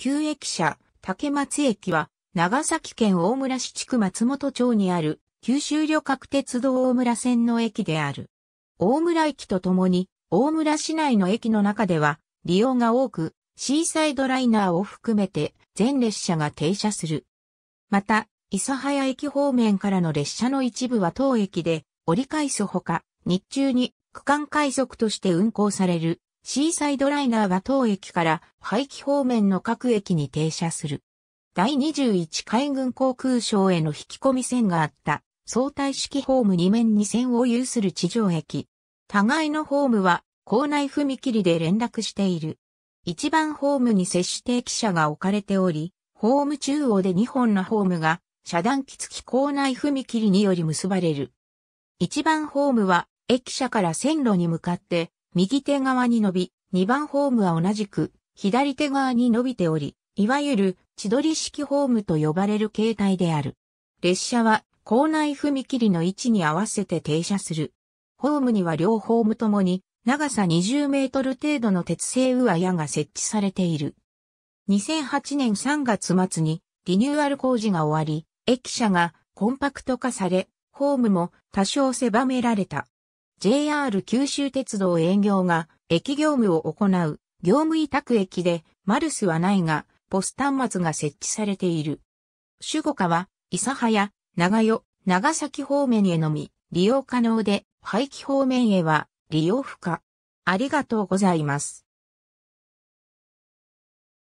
旧駅舎、竹松駅は、長崎県大村市地区松本町にある、九州旅客鉄道大村線の駅である。大村駅とともに、大村市内の駅の中では、利用が多く、シーサイドライナーを含めて、全列車が停車する。また、諫早駅方面からの列車の一部は当駅で、折り返すほか、日中に区間快速として運行されるシーサイドライナーは当駅から廃棄方面の各駅に停車する。第21海軍航空省への引き込み線があった相対式ホーム2面2線を有する地上駅。互いのホームは校内踏切で連絡している。一番ホームに接して駅舎が置かれており、ホーム中央で2本のホームが遮断機付き校内踏切により結ばれる。一番ホームは駅舎から線路に向かって右手側に伸び、2番ホームは同じく、左手側に伸びており、いわゆる、千鳥式ホームと呼ばれる形態である。列車は、構内踏切の位置に合わせて停車する。ホームには両ホームともに、長さ20メートル程度の鉄製上屋が設置されている。2008年3月末にリニューアル工事が終わり、駅舎がコンパクト化され、ホームも多少狭められた。JR 九州鉄道営業が駅業務を行う業務委託駅でマルスはないがポス端末が設置されている。守護課は諫早、長与、長崎方面へのみ利用可能で廃棄方面へは利用不可。ありがとうございます。